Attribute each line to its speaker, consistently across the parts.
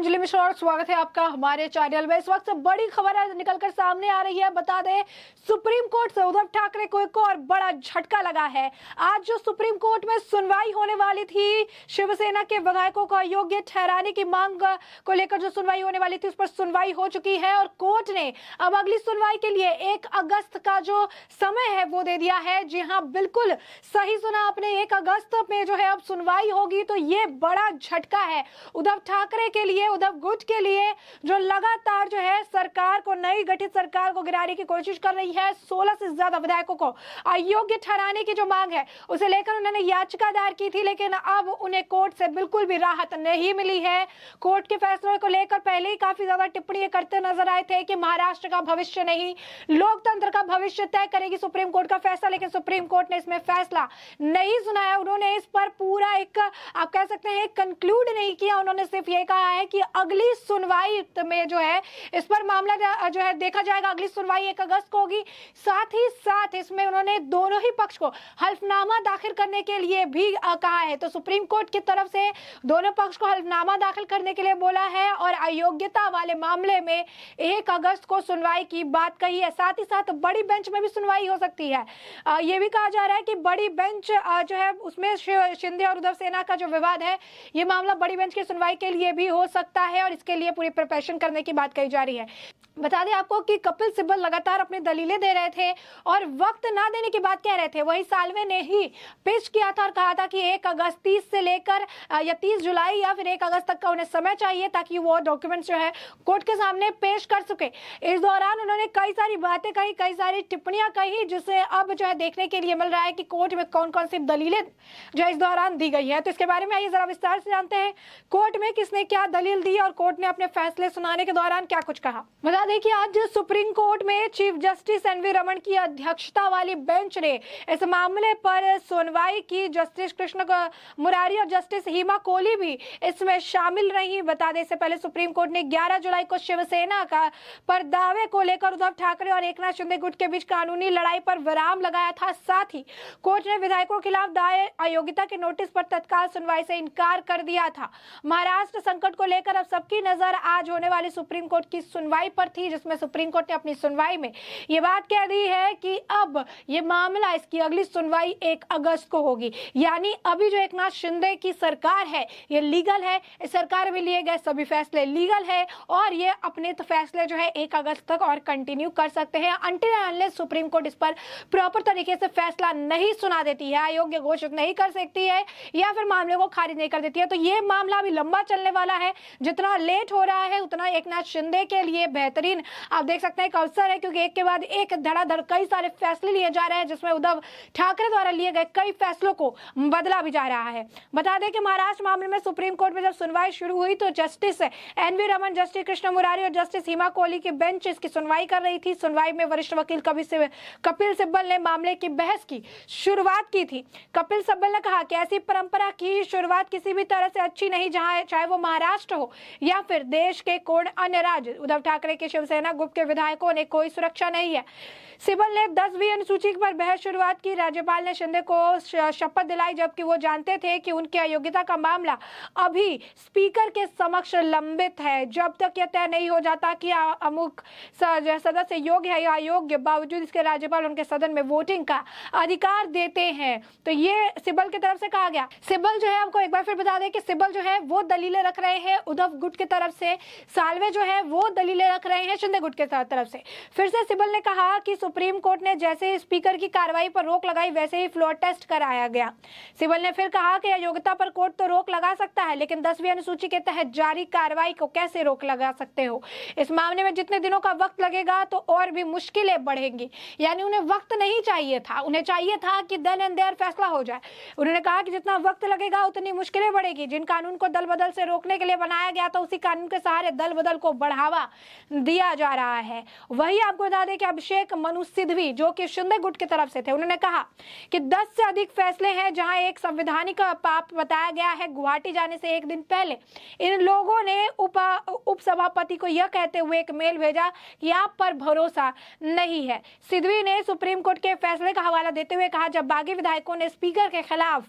Speaker 1: Angeles. Mishra और स्वागत है आपका हमारे चैनल में इस वक्त बड़ी खबर निकलकर सामने आ रही है बता दें सुप्रीम कोर्ट से उद्धव ठाकरे को एक और बड़ा झटका लगा है आज जो सुप्रीम कोर्ट में सुनवाई होने वाली थी शिवसेना के विधायकों को अयोग्य ठहराने की मांग को लेकर जो सुनवाई होने वाली थी उस पर सुनवाई हो चुकी है और कोर्ट ने अब अगली सुनवाई के लिए एक अगस्त का जो समय है वो दे दिया है जी हाँ बिल्कुल सही सुना आपने एक अगस्त में जो है अब सुनवाई होगी तो ये बड़ा झटका है उद्धव ठाकरे के लिए उद्धव यादव गुट के लिए जो लगातार जो है सरकार को नई गठित सरकार को गिराने की कोशिश कर रही है सोलह से ज्यादा विधायकों को अयोग्य ठहराने की जो मांग है उसे लेकर उन्होंने याचिका दायर की थी लेकिन अब उन्हें कोर्ट से बिल्कुल भी राहत नहीं मिली है कोर्ट के फैसलों को लेकर पहले ही काफी ज्यादा टिप्पणी करते नजर आए थे कि महाराष्ट्र का भविष्य नहीं लोकतंत्र का भविष्य तय करेगी सुप्रीम कोर्ट का फैसला लेकिन सुप्रीम कोर्ट ने इसमें फैसला नहीं सुनाया उन्होंने इस पर पूरा एक आप कह सकते हैं कंक्लूड नहीं किया उन्होंने सिर्फ ये कहा है कि अगली सुनवाई में जो है इस पर मामला जो है देखा जाएगा अगली सुनवाई एक अगस्त को होगी साथ ही साथ इसमें उन्होंने दोनों ही पक्ष को हल्फनामा दाखिल करने के लिए भी कहा है तो सुप्रीम कोर्ट की तरफ से दोनों पक्ष को हल्फनामा दाखिल करने के लिए बोला है और अयोग्यता वाले मामले में एक अगस्त को सुनवाई की बात कही है साथ ही साथ बड़ी बेंच में भी सुनवाई हो सकती है यह भी कहा जा रहा है कि बड़ी बेंच जो है उसमें शिंदे और उद्धव सेना का जो विवाद है यह मामला बड़ी बेंच की सुनवाई के लिए भी हो सकता है है और इसके लिए पूरी प्रिपरेशन करने की बात कही जा रही है बता दें आपको कि कपिल सिब्बल लगातार अपनी दलीलें दे रहे थे और वक्त ना देने की बात कह रहे थे वही सालवे ने ही पिच किया था और कहा था कि एक अगस्त तीस से लेकर या तीस जुलाई या फिर एक अगस्त तक का उन्हें समय चाहिए ताकि वो डॉक्यूमेंट्स जो है कोर्ट के सामने पेश कर सके इस दौरान उन्होंने कई सारी बातें कही कई सारी टिप्पणियां कही जिसे अब जो है देखने के लिए मिल रहा है कि कोर्ट में कौन कौन सी दलीलें जो इस दौरान दी गई है तो इसके बारे में आइए जरा विस्तार से जानते हैं कोर्ट में किसने क्या दलील दी और कोर्ट ने अपने फैसले सुनाने के दौरान क्या कुछ कहा बता दें कि आज सुप्रीम कोर्ट में Chief Justice N V Raman की अध्यक्षता वाली बेंच ने इस मामले पर सुनवाई की जस्टिस कृष्ण मुरारी और जस्टिस हीमा कोहली भी इसमें शामिल रही बता दें इससे पहले सुप्रीम कोर्ट ने ग्यारह जुलाई को शिवसेना का पर दावे को लेकर उद्धव ठाकरे और एक शिंदे गुट के बीच कानूनी लड़ाई पर विराम लगाया था साथ ही कोर्ट ने विधायकों के खिलाफ दायर अयोग्यता के नोटिस पर तत्काल सुनवाई से इनकार कर दिया था महाराष्ट्र संकट को लेकर अब सबकी नजर आज होने वाली सुप्रीम कोर्ट की सुनवाई पर थी जिसमें सुप्रीम कोर्ट ने अपनी सुनवाई में ये बात कह दी है कि अब ये मामला इसकी अगली सुनवाई एक अगस्त को होगी यानी अभी जो एक नाथ शिंदे की सरकार है ये लीगल है इस सरकार में लिए गए सभी फैसले लीगल है और ये अपने तो फैसले जो है एक अगस्त तक और कंटिन्यू कर सकते हैं अंटिल सुप्रीम कोर्ट इस पर प्रॉपर तरीके से फैसला नहीं सुना देती है अयोग्य घोषित नहीं कर सकती है या फिर मामले को खारिज नहीं कर देती है तो ये मामला अभी लंबा चलने वाला है जितना जितना लेट हो रहा है उतना एक नाथ शिंदे के लिए बेहतरीन आप देख सकते हैं एक अवसर है क्योंकि एक के बाद एक धड़ाधड़ कई सारे फैसले लिए जा रहे हैं जिसमें उद्धव ठाकरे द्वारा लिए गए कई फैसलों को बदला भी जा रहा है बता दें कि महाराष्ट्र मामले में सुप्रीम कोर्ट में जब सुनवाई शुरू हुई तो Justice N Raman Justice Krishna Murari और जस्टिस हिमा कोहली की बेंच इसकी सुनवाई कर रही थी सुनवाई में वरिष्ठ वकील कपिल कपिल सिब्बल ने मामले की बहस की शुरुआत की थी कपिल सिब्बल ने कहा कि ऐसी परंपरा की शुरुआत किसी भी तरह से अच्छी नहीं जहां चाहे वो महाराष्ट्र हो या फिर देश के कोण अन्य राज्य उद्धव ठाकरे के शिवसेना गुप्त के विधायकों ने कोई सुरक्षा नहीं है सिबल ने दसवीं अनुसूची पर बहस शुरुआत की राज्यपाल ने शिंदे को शपथ दिलाई जबकि वो जानते थे कि उनकी अयोग्यता का मामला अभी स्पीकर के समक्ष लंबित है जब तक यह तय नहीं हो जाता कि अमुक सदस्य योग्य है या अयोग्य बावजूद इसके राज्यपाल उनके सदन में वोटिंग का अधिकार देते हैं तो ये सिबल की तरफ से कहा गया सिबल जो है आपको एक बार फिर बता दें कि सिबल जो है वो दलीलें रख रहे हैं उद्धव गुट की तरफ से सालवे जो है वो दलीलें रख रहे हैं शिंदे गुट के तरफ से फिर से सिबल ने कहा कि सुप्रीम कोर्ट ने जैसे स्पीकर की कार्रवाई पर रोक लगाई वैसे ही फ्लोर टेस्ट कराया गया सिबल ने फिर कहा कि अयोग्यता पर कोर्ट तो रोक लगा सकता है लेकिन दसवीं अनुसूची के तहत जारी कार्रवाई को कैसे रोक लगा सकते हो इस मामले में जितने दिनों का वक्त लगेगा तो और भी मुश्किलें बढ़ेंगी यानी उन्हें वक्त नहीं चाहिए था उन्हें चाहिए था कि देन एंड देयर फैसला हो जाए उन्होंने कहा कि जितना वक्त लगेगा उतनी मुश्किलें बढ़ेगी जिन कानून को दल बदल से रोकने के लिए बनाया गया गया था तो उसी कानून के सहारे दल बदल को बढ़ावा दिया जा रहा है वही आपको बता दें कि अभिषेक मनु सिद्धवी जो कि शिंदे गुट की तरफ से थे उन्होंने कहा कि दस से अधिक फैसले हैं जहां एक संवैधानिक पाप बताया गया है गुवाहाटी जाने से एक दिन पहले इन लोगों ने उपा उपसभापति को यह कहते हुए एक मेल भेजा कि आप पर भरोसा नहीं है सिद्धवी ने सुप्रीम कोर्ट के फैसले का हवाला देते हुए कहा जब बागी विधायकों ने स्पीकर के खिलाफ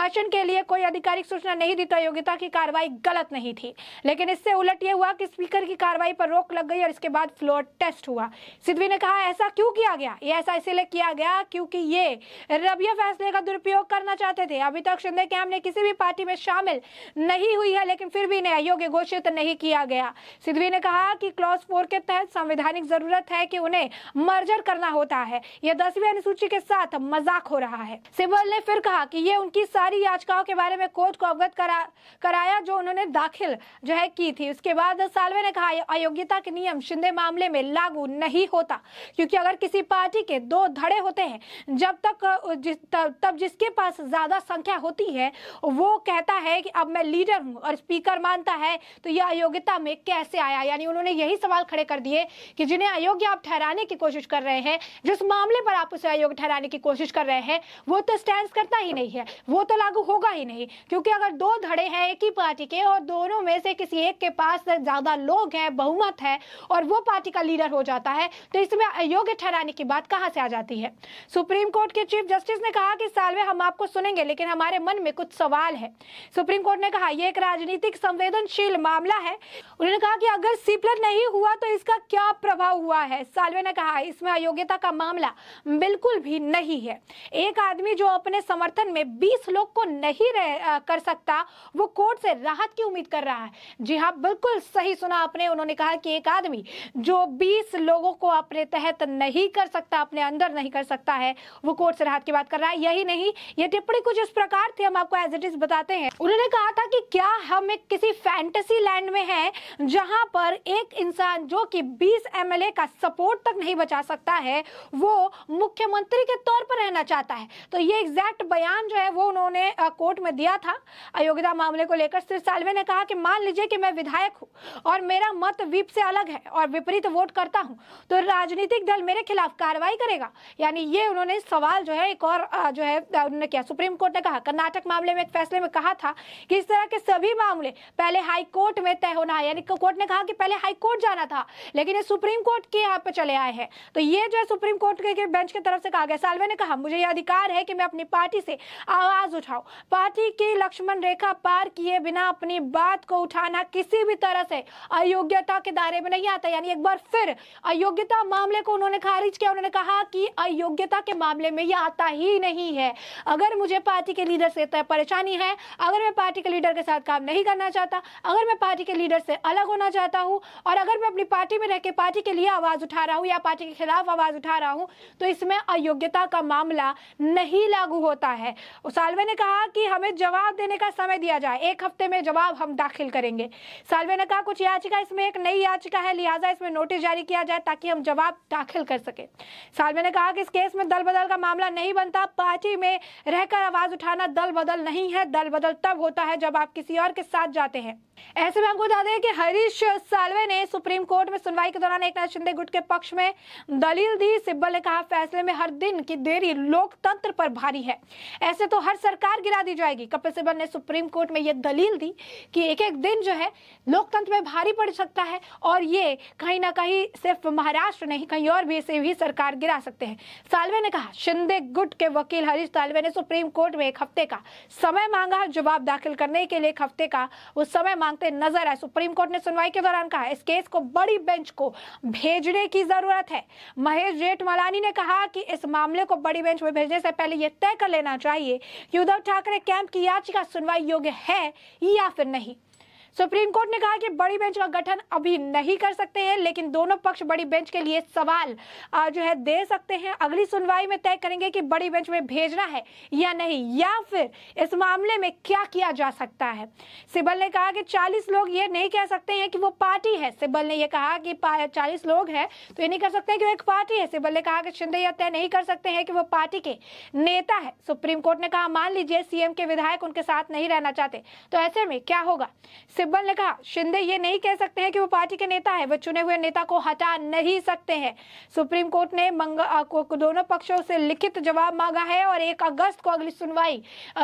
Speaker 1: मशन के लिए कोई आधिकारिक सूचना नहीं दी तो योग्यता की कार्रवाई गलत नहीं थी लेकिन इससे उलट ये हुआ कि स्पीकर की कार्रवाई पर रोक लग गई और इसके बाद फ्लोर टेस्ट हुआ सिद्धवी ने कहा ऐसा क्यों किया गया ये ऐसा इसीलिए किया गया क्योंकि ये रबिया फैसले का दुरुपयोग करना चाहते थे अभी तक शिंदे कैम ने किसी भी पार्टी में शामिल नहीं हुई है लेकिन फिर भी इन्हें अयोग्य घोषित नहीं किया गया सिद्धवी ने कहा कि क्लॉज फोर के तहत संवैधानिक जरूरत है कि उन्हें मर्जर करना होता है यह दसवीं अनुसूची के साथ मजाक हो रहा है सिब्बल ने फिर कहा कि ये उनकी सारी याचिकाओं के बारे में कोर्ट को अवगत करा कराया जो उन्होंने दाखिल जो है की थी उसके बाद सालवे ने कहा अयोग्यता के नियम शिंदे मामले में लागू नहीं होता क्योंकि अगर किसी पार्टी के दो धड़े होते हैं जब तक जिस तब, तब जिसके पास ज्यादा संख्या होती है वो कहता है कि अब मैं लीडर हूं और स्पीकर मानता है तो यह अयोग्यता में कैसे आया यानी उन्होंने यही सवाल खड़े कर दिए कि जिन्हें अयोग्य आप ठहराने की कोशिश कर रहे हैं जिस मामले पर आप उसे अयोग्य ठहराने की कोशिश कर रहे हैं वो तो स्टैंड करता ही नहीं है वो तो लागू होगा ही नहीं क्योंकि अगर दो धड़े हैं एक ही पार्टी के और दोनों में से से किसी एक के पास ज़्यादा लोग हैं बहुमत है और वो पार्टी का लीडर हो जाता है तो इसमें अयोग्य ठहराने की बात कहाँ से आ जाती है सुप्रीम कोर्ट के चीफ जस्टिस ने कहा कि साल में हम आपको सुनेंगे लेकिन हमारे मन में कुछ सवाल है सुप्रीम कोर्ट ने कहा यह एक राजनीतिक संवेदनशील मामला है उन्होंने कहा कि अगर सीपलर नहीं हुआ तो इसका क्या प्रभाव हुआ है सालवे ने कहा इसमें अयोग्यता का मामला बिल्कुल भी नहीं है एक आदमी जो अपने समर्थन में 20 लोग को नहीं रह, आ, कर सकता वो कोर्ट से राहत की उम्मीद कर रहा है जी हाँ बिल्कुल सही सुना आपने उन्होंने कहा कि एक आदमी जो 20 लोगों को अपने तहत नहीं कर सकता अपने अंदर नहीं कर सकता है वो कोर्ट से राहत की बात कर रहा है यही नहीं ये टिप्पणी कुछ इस प्रकार थी हम आपको एज इट इज बताते हैं उन्होंने कहा था कि क्या हम एक किसी फैंटेसी लैंड में है जहां पर एक इंसान जो कि बीस एम का सपोर्ट तक नहीं बचा सकता है वो मुख्यमंत्री के तौर पर रहना चाहता है तो ये एग्जैक्ट बयान जो है वो उन्होंने कोर्ट में दिया था अयोग्यता मामले को लेकर श्री सालवे ने कहा कि मान लीजिए कि मैं विधायक हूँ और मेरा मत वीप से अलग है और विपरीत वोट करता हूँ तो राजनीतिक दल मेरे खिलाफ कार्रवाई करेगा यानी ये उन्होंने सवाल जो है एक और जो है उन्होंने किया सुप्रीम कोर्ट ने कहा कर्नाटक मामले में एक फैसले में कहा था कि इस तरह के सभी मामले पहले हाई कोर्ट में तय होना है यानी कोर्ट ने कहा कि पहले हाई कोर्ट जाना था लेकिन ये सुप्रीम कोर्ट के यहाँ पे चले आए हैं तो ये जो है सुप्रीम कोर्ट के बेंच की तरफ से कहा गया सालवे ने कहा मुझे ये अधिकार है कि मैं अपनी पार्टी से आवाज उठाऊ पार्टी की लक्ष्मण रेखा पार किए बिना अपनी बात को उठा खाना किसी भी तरह से अयोग्यता के दायरे में नहीं आता यानी एक बार फिर अयोग्यता मामले को उन्होंने खारिज किया उन्होंने कहा कि अयोग्यता के मामले में यह आता ही नहीं है अगर मुझे पार्टी के लीडर से परेशानी है अगर मैं पार्टी के लीडर के साथ काम नहीं करना चाहता अगर मैं पार्टी के लीडर से अलग होना चाहता हूँ और अगर मैं अपनी पार्टी में रहकर पार्टी के लिए आवाज उठा रहा हूँ या पार्टी के खिलाफ आवाज उठा रहा हूँ तो इसमें अयोग्यता का मामला नहीं लागू होता है सालवे ने कहा कि हमें जवाब देने का समय दिया जाए एक हफ्ते में जवाब हम दाखिल करेंगे देंगे सालवे ने कहा कुछ याचिका इसमें एक नई याचिका है लिहाजा इसमें नोटिस जारी किया जाए ताकि हम जवाब दाखिल कर सके सालवे ने कहा कि इस केस में दल बदल का मामला नहीं बनता पार्टी में रहकर आवाज उठाना दल बदल नहीं है दल बदल तब होता है जब आप किसी और के साथ जाते हैं ऐसे में आपको बता दें कि हरीश सालवे ने सुप्रीम कोर्ट में सुनवाई के दौरान एक नाथ शिंदे गुट के पक्ष में दलील दी सिब्बल ने कहा फैसले में हर दिन की देरी लोकतंत्र पर भारी है ऐसे तो हर सरकार गिरा दी जाएगी कपिल सिब्बल ने सुप्रीम कोर्ट में यह दलील दी कि एक एक दिन जो है लोकतंत्र में भारी पड़ सकता है और ये कहीं ना कहीं सिर्फ महाराष्ट्र नहीं कहीं और भी से भी सरकार गिरा सकते हैं सालवे ने कहा शिंदे गुट के वकील हरीश सालवे ने सुप्रीम कोर्ट में एक हफ्ते का समय मांगा जवाब दाखिल करने के लिए एक हफ्ते का वो समय मांगते नजर आए सुप्रीम कोर्ट ने सुनवाई के दौरान कहा इस केस को बड़ी बेंच को भेजने की जरूरत है महेश जेठमलानी ने कहा कि इस मामले को बड़ी बेंच में भेजने से पहले यह तय कर लेना चाहिए कि उद्धव ठाकरे कैंप की याचिका सुनवाई योग्य है या फिर नहीं सुप्रीम कोर्ट ने कहा कि बड़ी बेंच का गठन अभी नहीं कर सकते हैं लेकिन दोनों पक्ष बड़ी बेंच के लिए सवाल जो है दे सकते हैं अगली सुनवाई में तय करेंगे कि बड़ी बेंच में भेजना है या नहीं या फिर इस मामले में क्या किया जा सकता है सिबल ने कहा कि चालीस लोग ये नहीं कह सकते हैं कि वो पार्टी है सिबल ने यह कहा कि चालीस लोग हैं तो ये नहीं कर सकते कि वो एक पार्टी है सिबल ने कहा कि शिंदे यह तय नहीं कर सकते हैं कि वो पार्टी के नेता है सुप्रीम कोर्ट ने कहा मान लीजिए सीएम के विधायक उनके साथ नहीं रहना चाहते तो ऐसे में क्या होगा सिब्बल ने कहा शिंदे ये नहीं कह सकते हैं कि वो पार्टी के नेता है वह चुने हुए नेता को हटा नहीं सकते हैं सुप्रीम कोर्ट ने दोनों पक्षों से लिखित जवाब मांगा है और एक अगस्त को अगली सुनवाई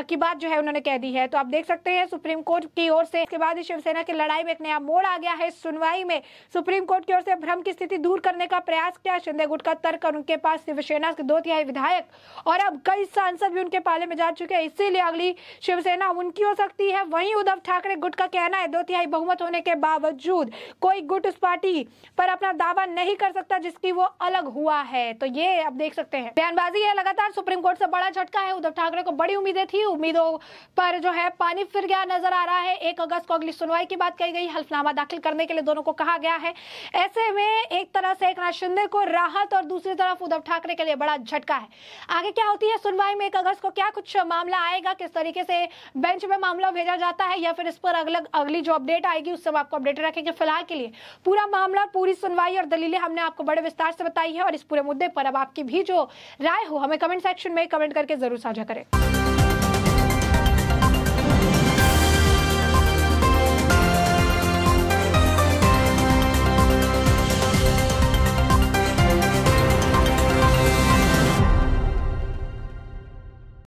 Speaker 1: की बात जो है उन्होंने कह दी है तो आप देख सकते हैं सुप्रीम कोर्ट की ओर से इसके बाद शिवसेना की लड़ाई में एक नया मोड़ आ गया है सुनवाई में सुप्रीम कोर्ट की ओर से भ्रम की स्थिति दूर करने का प्रयास किया शिंदे गुट का तर्क और उनके पास शिवसेना के दो तिहाई विधायक और अब कई सांसद भी उनके पाले में जा चुके हैं इसीलिए अगली शिवसेना उनकी हो सकती है वहीं उद्धव ठाकरे गुट का कहना है दो तिहाई बहुमत होने के बावजूद कोई गुट उस पार्टी पर अपना दावा नहीं कर सकता जिसकी वो अलग हुआ है तो ये आप देख सकते हैं बयानबाजी है लगातार सुप्रीम कोर्ट से बड़ा झटका है उद्धव ठाकरे को बड़ी उम्मीदें थी उम्मीदों पर जो है पानी फिर गया नजर आ रहा है एक अगस्त को अगली सुनवाई की बात कही गई हल्फनामा दाखिल करने के लिए दोनों को कहा गया है ऐसे में एक तरह से एक नाथ शिंदे को राहत और दूसरी तरफ उद्धव ठाकरे के लिए बड़ा झटका है आगे क्या होती है सुनवाई में एक अगस्त को क्या कुछ मामला आएगा किस तरीके से बेंच में मामला भेजा जाता है या फिर इस पर अगल अगली अगली जो अपडेट आएगी उससे हम आपको अपडेट रखेंगे फिलहाल के लिए पूरा मामला पूरी सुनवाई और दलीलें हमने आपको बड़े विस्तार से बताई है और इस पूरे मुद्दे पर अब आपकी भी जो राय हो हमें कमेंट सेक्शन में कमेंट करके जरूर साझा करें